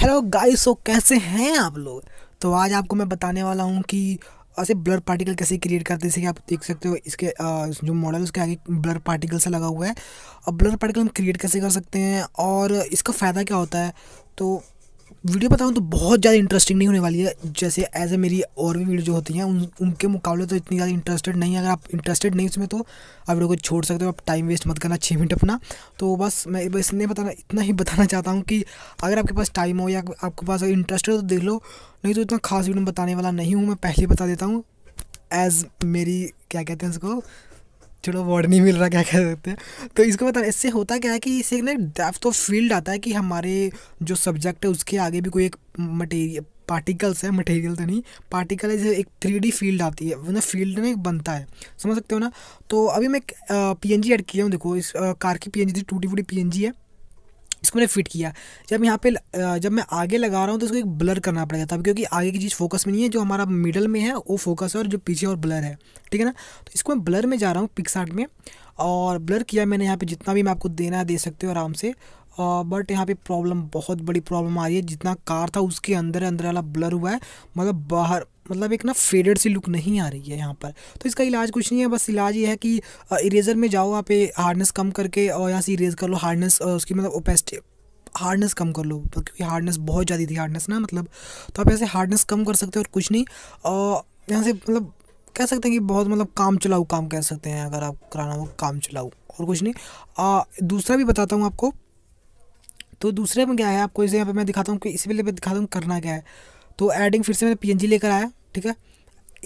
hello guys so कैसे हैं आप लोग तो आज आपको मैं बताने वाला हूँ कि ऐसे ब्लर पार्टिकल कैसे क्रिएट करते हैं जैसे कि आप देख सकते हो इसके आ, जो मॉडल उसके आगे ब्लर पार्टिकल से लगा हुआ है अब ब्लर पार्टिकल हम क्रिएट कैसे कर सकते हैं और इसका फ़ायदा क्या होता है तो वीडियो बताऊँ तो बहुत ज़्यादा इंटरेस्टिंग नहीं होने वाली है जैसे एज ए मेरी और भी वीडियो जो होती हैं उन उनके मुकाबले तो इतनी ज़्यादा इंटरेस्टेड नहीं है अगर आप इंटरेस्टेड नहीं उसमें तो आप वीडियो को छोड़ सकते हो आप टाइम वेस्ट मत करना छः मिनट अपना तो बस मैं बस इतने बताना इतना ही बताना चाहता हूँ कि अगर आपके पास टाइम हो या आपके पास अगर इंटरेस्ट हो तो देख लो नहीं तो इतना खास वीडियो बताने वाला नहीं हूँ मैं पहले बता देता हूँ एज़ मेरी क्या कहते हैं उसको चलो वर्ड नहीं मिल रहा क्या कह सकते हैं तो इसको बता मतलब इससे होता क्या है कि इससे ना डेप्थ ऑफ फील्ड आता है कि हमारे जो सब्जेक्ट है उसके आगे भी कोई एक मटेरियल पार्टिकल्स है मटेरियल तो नहीं पार्टिकल है एक थ्री डी फील्ड आती है मतलब फील्ड में एक बनता है समझ सकते हो ना तो अभी मैं पी एन जी एड किया हूँ देखो इस आ, कार की पी एन जी थी टूटी फूटी पी एन जी है इसको मैंने फिट किया जब यहाँ पे जब मैं आगे लगा रहा हूँ तो उसको एक ब्लर करना पड़ेगा तब क्योंकि आगे की चीज़ फोकस में नहीं है जो हमारा मिडल में है वो फोकस है और जो पीछे और ब्लर है ठीक है ना तो इसको मैं ब्लर में जा रहा हूँ पिक्सार्ट में और ब्लर किया मैंने यहाँ पर जितना भी मैं आपको देना दे सकते हो आराम से बट यहाँ पे प्रॉब्लम बहुत बड़ी प्रॉब्लम आ रही है जितना कार था उसके अंदर अंदर वाला ब्लर हुआ है मतलब बाहर मतलब एक ना फेडेड सी लुक नहीं आ रही है यहाँ पर तो इसका इलाज कुछ नहीं है बस इलाज ये है कि इरेजर में जाओ आप हार्डनेस कम करके और यहाँ से इरेज कर लो हार्डनेस उसकी मतलब ओपेस्टि हार्डनेस कम कर लो तो क्योंकि हार्डनेस बहुत ज़्यादा थी हार्डनेस ना मतलब तो आप ऐसे हार्डनेस कम कर सकते हो और कुछ नहीं और यहाँ से मतलब कह सकते हैं कि बहुत मतलब काम चलाऊ काम कह सकते हैं अगर आप कराना हो काम चलाऊ और कुछ नहीं आ, दूसरा भी बताता हूँ आपको तो दूसरे में क्या है आपको इसे यहाँ पे मैं दिखाता हूँ कि इसी मैं दिखाता हूँ करना क्या है तो एडिंग फिर से मैंने पी लेकर आया ठीक है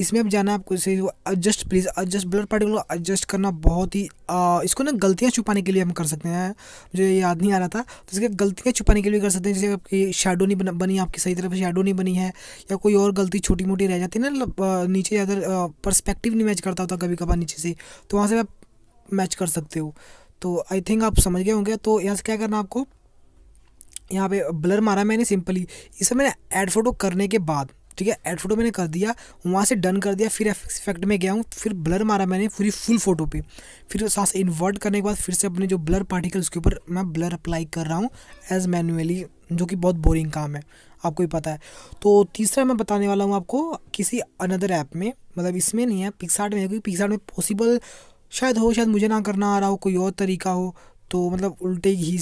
इसमें अब जाना आपको सही adjust please adjust blood particle को एडजस्ट करना बहुत ही आ, इसको ना गलतियाँ छुपाने के लिए हम कर सकते हैं मुझे याद नहीं आ रहा था तो इसके गलतियाँ छुपाने के लिए कर सकते हैं जैसे आपकी शेडो नहीं बना बनी आपकी सही तरफ शेडो नहीं बनी है या कोई और गलती छोटी मोटी रह जाती है ना मतलब, नीचे ज़्यादा परस्पेक्टिव नहीं मैच करता होता कभी कभार नीचे से तो वहाँ से आप मैच कर सकते हो तो आई थिंक आप समझ गए होंगे तो यहाँ से क्या करना आपको यहाँ पे ब्लर मारा मैंने सिंपली इसे मैंने ऐड फोटो करने के बाद ठीक है एड फोटो मैंने कर दिया वहाँ से डन कर दिया फिर इफेक्ट में गया हूँ फिर ब्लर मारा मैंने पूरी फुल फोटो पे फिर सांस से इन्वर्ट करने के बाद फिर से अपने जो ब्लर पार्टिकल्स के ऊपर मैं ब्लर अप्लाई कर रहा हूँ एज मैनुअली जो कि बहुत बोरिंग काम है आपको ही पता है तो तीसरा मैं बताने वाला हूँ आपको किसी अनदर ऐप में मतलब इसमें नहीं है पिक्सार्ट में क्योंकि पिक्सार्ट में पॉसिबल शायद हो शायद मुझे ना करना आ रहा हो कोई और तरीका हो तो मतलब उल्टे घी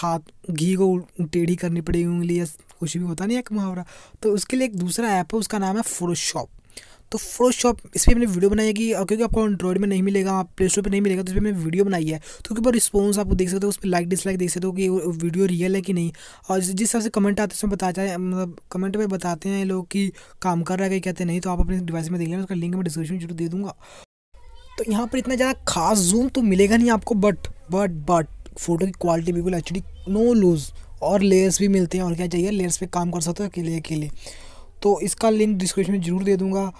हाथ घी को टेढ़ी करनी पड़ेगी उंगली या कुछ भी होता नहीं है मुहावरा तो उसके लिए एक दूसरा ऐप है उसका नाम है फोटोशॉप तो फोटोशॉप इस पर मैंने वीडियो बनाई है कि क्योंकि आपको एंड्रॉइड में नहीं मिलेगा आप प्ले स्टोर पर नहीं मिलेगा तो इस पर मैंने वीडियो बनाई है तो क्योंकि ऊपर रिस्पॉन्स आप देख सकते हो उस पर लाइक डिसलाइक देख सकते हो कि वीडियो रियल है कि नहीं और जिस हिसाब से कमेंट आते हैं उसमें मतलब बताते हैं मतलब कमेंट में बताते हैं लोग कि काम कर रहा है कि कहते हैं नहीं तो आप अपने डिवाइस में देख लेना उसका लिंक मैं डिस्क्रिप्शन जरूर दे दूँगा तो यहाँ पर इतना ज़्यादा खास जूम तो मिलेगा नहीं आपको बट बट बट फ़ोटो की क्वालिटी बिल्कुल एच नो लूज़ और लेयर्स भी मिलते हैं और क्या चाहिए लेयर्स पे काम कर सकते हो अकेले अकेले तो इसका लिंक डिस्क्रिप्शन में ज़रूर दे दूँगा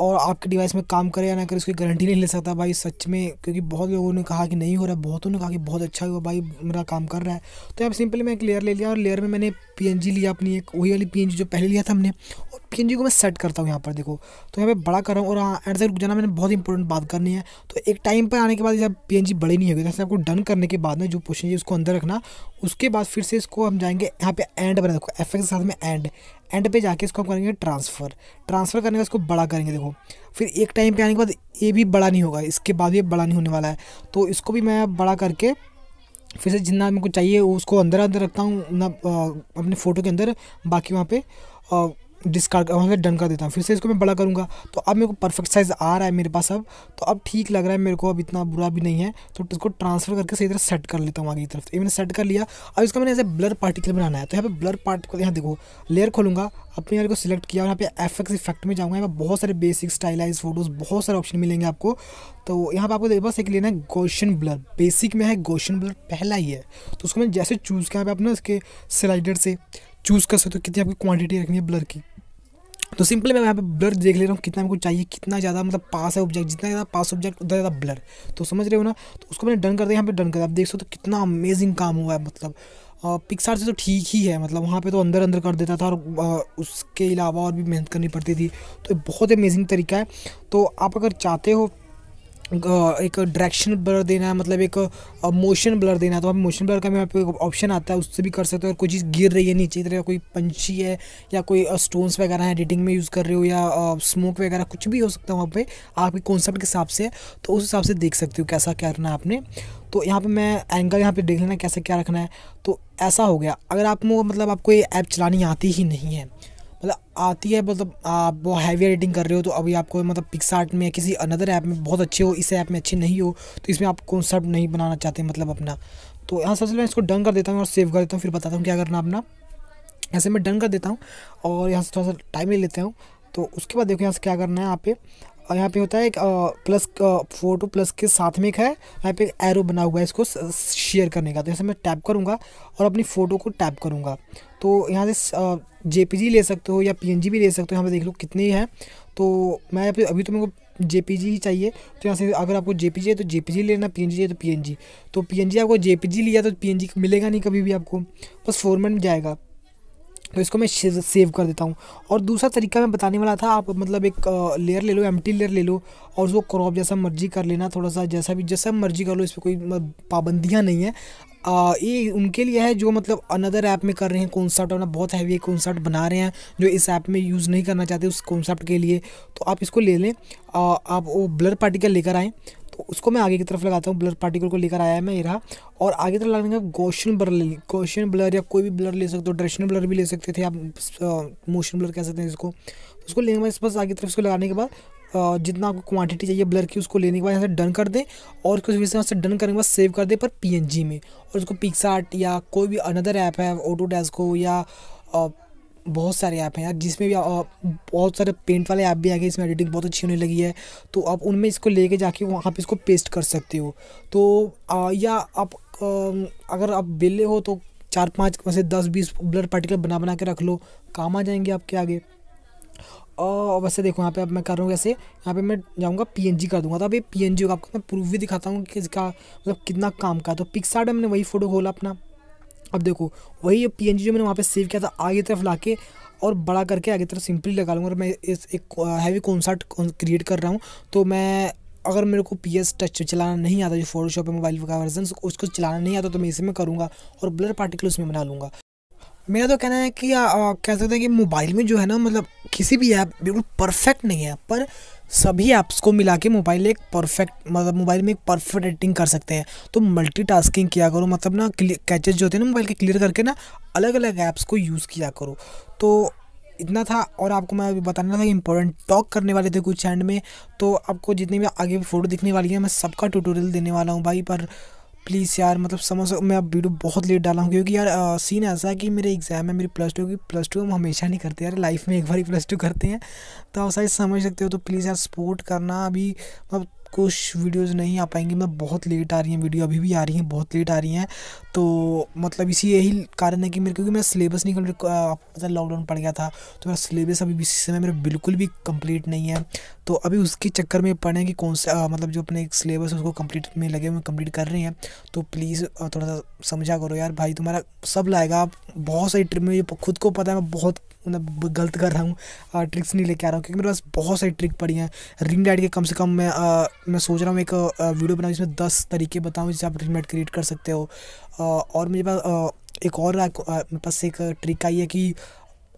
और आपके डिवाइस में काम करे या ना करे उसकी गारंटी नहीं ले सकता भाई सच में क्योंकि बहुत लोगों ने कहा कि नहीं हो रहा बहुतों ने कहा कि बहुत अच्छा हुआ भाई मेरा काम कर रहा है तो यहाँ सिंपली मैं एक लेयर ले लिया और लेयर में मैंने पी लिया अपनी एक वही वाली पी जो पहले लिया था हमने और पी को मैं सेट करता हूँ यहाँ पर देखो तो यहाँ पर बड़ा कर रहा हूँ और हाँ एंड तक जाना मैंने बहुत इंपॉर्टेंट बात करनी है तो एक टाइम पर आने के बाद जब पी बड़ी नहीं होगी जैसे आपको डन करने के बाद ना जो पोर्शन है उसको अंदर रखना उसके बाद फिर से इसको हम जाएंगे यहाँ पे एंड बना देखो एफ के साथ में एंड एंड पे जाके इसको हम करेंगे ट्रांसफ़र ट्रांसफ़र करने का इसको बड़ा करेंगे देखो फिर एक टाइम पे आने के बाद ये भी बड़ा नहीं होगा इसके बाद ये बड़ा नहीं होने वाला है तो इसको भी मैं बड़ा करके फिर से जितना मेरे को चाहिए उसको अंदर अंदर रखता हूँ अपने फ़ोटो के अंदर बाकी वहाँ पर डिस्कार्ड वहाँ से डन कर देता हूँ फिर से इसको मैं बड़ा करूँगा तो अब मेरे को परफेक्ट साइज़ आ रहा है मेरे पास अब तो अब ठीक लग रहा है मेरे को अब इतना बुरा भी नहीं है तो इसको ट्रांसफर करके सही तरह सेट कर लेता हूँ आगे की तरफ ये मैंने सेट कर लिया अब इसका मैंने ऐसे ब्लर पार्टिकल बनाना है तो यहाँ पर ब्लर पार्टिकल यहाँ देखो लेयर खोलूँगा अपने लेयर को सिलेक्ट किया और यहाँ पे एफ इफेक्ट में जाऊँगा यहाँ पर बहुत सारे बेसिक स्टाइलाइज फोटोज़ बहुत सारे ऑप्शन मिलेंगे आपको तो यहाँ पर आपको बस एक लेना है गोशन ब्लर बेसिक में है गोशन ब्लर पहला ही है तो उसको मैंने जैसे चूज़ किया अपने उसके स्लाइडर से चूज़ कर सकते हो कितनी आपकी क्वांटिटी रखनी है ब्लर की तो सिंपल मैं यहाँ पे ब्लर देख ले रहा हूँ कितना मेरे को चाहिए कितना ज़्यादा मतलब पास है ऑब्जेक्ट जितना ज़्यादा पास ऑब्जेक्ट उतना ज़्यादा ब्लर तो समझ रहे हो ना तो उसको मैंने डन कर दिया यहाँ पे डन कर आप देख सकते हो तो कितना अमेजिंग काम हुआ है मतलब पिक्सार से तो ठीक ही है मतलब वहाँ पे तो अंदर अंदर कर देता था और आ, उसके अलावा और भी मेहनत करनी पड़ती थी तो बहुत अमेजिंग तरीका है तो आप अगर चाहते हो एक डायरेक्शन ब्लर देना है मतलब एक मोशन uh, ब्लर देना है तो आप मोशन ब्लर का भी आपको ऑप्शन आता है उससे भी कर सकते हो और कोई चीज़ गिर रही है नीचे तरह कोई पंछी है या कोई स्टोन्स uh, वगैरह है एडिटिंग में यूज़ कर रहे हो या स्मोक uh, वगैरह कुछ भी हो सकता है वहाँ पे आपके कॉन्सेप्ट के हिसाब से तो उस हिसाब से देख सकते हो कैसा क्या करना है आपने तो यहाँ पर मैं एंगल यहाँ पर देख लेना कैसे क्या रखना है तो ऐसा हो गया अगर आपको मतलब आपको ये ऐप चलानी आती ही नहीं है मतलब आती है मतलब आप वो हैवी एडिटिंग कर रहे हो तो अभी आपको मतलब पिक्सार्ट में किसी अनदर ऐप में बहुत अच्छे हो इस ऐप में अच्छे नहीं हो तो इसमें आप कॉन्सेप्ट नहीं बनाना चाहते मतलब अपना तो यहाँ सबसे मैं इसको डन कर देता हूँ और सेव कर देता हूँ फिर बताता हूँ क्या करना अपना ऐसे मैं डन कर देता हूँ और यहाँ से थोड़ा सा टाइम ले लेता हूँ तो उसके बाद देखो यहाँ से क्या करना है आप और यहाँ पे होता है एक प्लस फोटो प्लस के साथ में एक है यहाँ पे एरो बना हुआ है इसको शेयर करने का तो जैसे मैं टैप करूँगा और अपनी फ़ोटो को टैप करूँगा तो यहाँ से जेपीजी ले सकते हो या पी भी ले सकते हो यहाँ पे देख लो कितने हैं तो मैं अभी तो मेरे को जे ही चाहिए तो यहाँ से अगर आपको जे है तो जेपीजी लेना पीएनजी है तो पी तो पी आपको जे लिया तो पी मिलेगा नहीं कभी भी आपको बस फोर में जाएगा तो इसको मैं सेव कर देता हूँ और दूसरा तरीका मैं बताने वाला था आप मतलब एक लेयर ले लो एम लेयर ले लो और उसको क्रॉप जैसा मर्जी कर लेना थोड़ा सा जैसा भी जैसा मर्जी कर लो इस पर कोई पाबंदियाँ नहीं है आ, ये उनके लिए है जो मतलब अनदर ऐप में कर रहे हैं कॉन्सर्ट अपना बहुत हैवी कॉन्सर्ट बना रहे हैं जो इस ऐप में यूज़ नहीं करना चाहते उस कॉन्सेप्ट के लिए तो आप इसको ले लें आ, आप वो ब्लर पार्टिकल लेकर आएँ उसको मैं आगे की तरफ लगाता हूँ ब्लर पार्टिकल को लेकर आया है मैं ये रहा और आगे तरफ लगाने का गोशन ब्लर ले गोशन ब्लर या कोई भी ब्लर ले सकते हो डायरेक्शन ब्लर भी ले सकते थे आप मोशन ब्लर कह सकते हैं इसको तो उसको लेने के बाद इस बस आगे तरफ उसको लगाने के बाद जितना आपको क्वांटिटी चाहिए ब्लर की उसको लेने के बाद यहाँ से डन कर दें और कुछ वजह से डन करने के बाद सेव कर दें पर पीएनजी में और उसको पिक्सार्ट या कोई भी अनदर ऐप है ऑटो डेस्क हो या बहुत सारे ऐप हैं यार जिसमें भी बहुत सारे पेंट वाले ऐप भी आ गए इसमें एडिटिंग बहुत अच्छी होने लगी है तो आप उनमें इसको लेके जाके वहाँ पे इसको पेस्ट कर सकते हो तो आ, या आप आ, अगर आप बेले हो तो चार पाँच वैसे दस बीस ब्लड पार्टिकल बना बना के रख लो काम आ जाएंगे आपके आगे और वैसे देखो यहाँ पे अब मैं कर रहा हूँ कैसे यहाँ पे मैं जाऊँगा पी कर दूँगा तो अभी पी एन होगा आपको मैं प्रूफ भी दिखाता हूँ कि इसका मतलब कितना काम का तो पिक्सार्ट में मैंने वही फ़ोटो खोला अपना अब देखो वही पी जो मैंने वहाँ पे सेव किया था आगे तरफ ला के और बड़ा करके आगे तरफ सिंपली लगा लूँगा और मैं इस एक हैवी कॉन्सर्ट क्रिएट कर रहा हूँ तो मैं अगर मेरे को पी एस टच चलाना नहीं आता जो फोटोशॉप है मोबाइल का वर्जन उसको चलाना नहीं आता तो मैं इसी में करूँगा और ब्लर पार्टिकल उसमें बना लूँगा मेरा तो कहना है कि आ, कह सकते हैं कि मोबाइल में जो है ना मतलब किसी भी ऐप बिल्कुल परफेक्ट नहीं है पर सभी ऐप्स को मिला के मोबाइल एक परफेक्ट मतलब मोबाइल में एक परफेक्ट मतलब एडिटिंग कर सकते हैं तो मल्टीटास्किंग किया करो मतलब ना कैचेज जो होते हैं ना मोबाइल के क्लियर करके ना अलग अलग ऐप्स को यूज़ किया करो तो इतना था और आपको मैं अभी बताना था कि इंपॉर्टेंट टॉक करने वाले थे कुछ एंड में तो आपको जितनी भी आगे फोटो दिखने वाली है मैं सबका ट्यूटोरियल देने वाला हूँ भाई पर प्लीज़ यार मतलब समझ मैं अब वीडियो बहुत लेट डाला हूँ क्योंकि यार आ, सीन ऐसा है कि मेरे एग्ज़ाम है मेरी प्लस टू की प्लस टू हम हमेशा नहीं करते यार लाइफ में एक बार ही प्लस टू करते हैं तो आप समझ सकते हो तो प्लीज़ यार सपोर्ट करना अभी मतलब कुछ वीडियोस नहीं आ पाएंगी मैं बहुत लेट आ रही हैं वीडियो अभी भी आ रही हैं बहुत लेट आ रही हैं तो मतलब इसी यही कारण है कि मेरे क्योंकि मेरा सिलेबस नहीं कम्प्लीट पता लॉकडाउन पड़ गया था तो मेरा सिलेबस अभी इस समय मेरा बिल्कुल भी कंप्लीट नहीं है तो अभी उसके चक्कर में पढ़े कि कौन सा मतलब जो अपने सिलेबस उसको कम्प्लीट में लगे हुए कम्प्लीट कर रहे हैं तो प्लीज़ थोड़ा सा समझा करो यार भाई तुम्हारा सब लाएगा आप बहुत सारी ट्रिप में खुद को पता है मैं बहुत मतलब गलत कर रहा हूँ ट्रिक्स नहीं लेके आ रहा हूँ क्योंकि मेरे पास बहुत सारी ट्रिक पड़ी हैं रिंग डाइट के कम से कम मैं आ, मैं सोच रहा हूँ एक आ, वीडियो बनाऊँ जिसमें दस तरीके बताऊँ जिससे आप रिंग डाइट क्रिएट कर सकते हो आ, और मेरे पास एक और मेरे पास एक ट्रिक आई है कि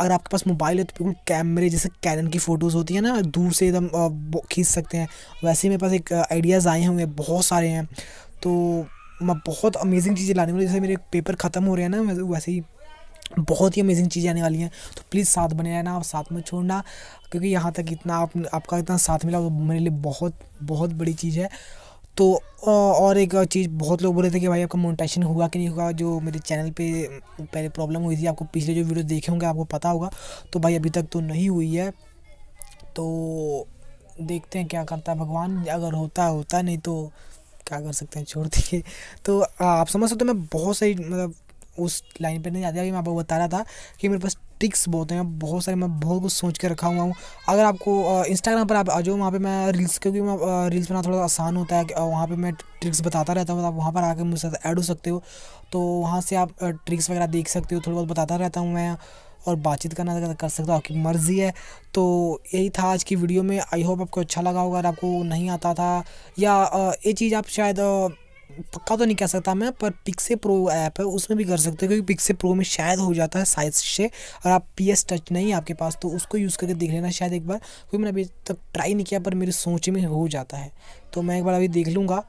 अगर आपके पास मोबाइल है तो बिल्कुल कैमरे जैसे कैनन की फ़ोटोज़ होती है ना दूर से एकदम खींच सकते हैं वैसे ही मेरे पास एक आइडियाज़ आए हुए हैं बहुत सारे हैं तो मैं बहुत अमेजिंग चीज़ें लाने वाली जैसे मेरे पेपर ख़त्म हो रहे हैं ना वैसे ही बहुत ही अमेजिंग चीज़ें आने वाली हैं तो प्लीज़ साथ बने रहना और साथ में छोड़ना क्योंकि यहाँ तक इतना आप, आपका इतना साथ मिला वो मेरे लिए बहुत बहुत बड़ी चीज़ है तो और एक चीज़ बहुत लोग बोल रहे थे कि भाई आपका मोनेटाइजेशन हुआ कि नहीं हुआ जो मेरे चैनल पे पहले प्रॉब्लम हुई थी आपको पिछले जो वीडियो देखे होंगे आपको पता होगा तो भाई अभी तक तो नहीं हुई है तो देखते हैं क्या करता है भगवान अगर होता होता नहीं तो क्या कर सकते हैं छोड़ दिए तो आप समझ सकते हो मैं बहुत सही मतलब उस लाइन पे नहीं जाते अभी मैं आपको बता रहा था कि मेरे पास ट्रिक्स बहुत हैं बहुत सारे मैं बहुत कुछ सोच के रखा हुआ हूँ अगर आपको इंस्टाग्राम पर आप आ जाओ वहाँ पे मैं रील्स क्योंकि मैं रील्स बनाना थोड़ा आसान होता है वहाँ पे मैं ट्रिक्स बताता रहता हूँ आप मतलब वहाँ पर आकर मुझे साथ ऐड हो सकते हो तो वहाँ से आप ट्रिक्स वगैरह देख सकते हो थोड़ा बहुत बताता रहता हूँ मैं और बातचीत करना कर सकता हूँ आपकी मर्ज़ी है तो यही था आज की वीडियो में आई होप आपको अच्छा लगा होगा अगर आपको नहीं आता था या ये चीज़ आप शायद पक्का तो नहीं कह सकता मैं पर पिक्से प्रो ऐप है उसमें भी कर सकते हो क्योंकि पिक्से प्रो में शायद हो जाता है साइज से और आप पी एस टच नहीं है आपके पास तो उसको यूज़ करके देख लेना शायद एक बार क्योंकि मैंने अभी तक ट्राई नहीं किया पर मेरी सोच में हो जाता है तो मैं एक बार अभी देख लूँगा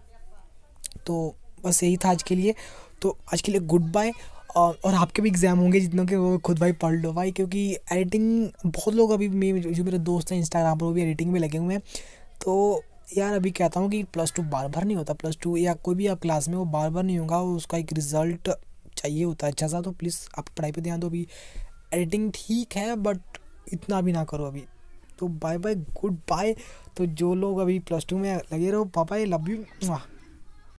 तो बस यही था आज के लिए तो आज के लिए गुड बाय और, और आपके भी एग्ज़ाम होंगे जितनों के वो खुद भाई पढ़ लो भाई क्योंकि एडिटिंग बहुत लोग अभी मे जो मेरे दोस्त हैं इंस्टाग्राम पर वो भी एडिटिंग में लगे हुए हैं तो यार अभी कहता हूँ कि प्लस टू बार बार नहीं होता प्लस टू या कोई भी आप क्लास में वो बार बार नहीं होगा उसका एक रिज़ल्ट चाहिए होता है अच्छा सा तो प्लीज़ आप पढ़ाई पर ध्यान दो अभी एडिटिंग ठीक है बट इतना भी ना करो अभी तो बाय बाय गुड बाय तो जो लोग अभी प्लस टू में लगे रहो पापा ये लव यू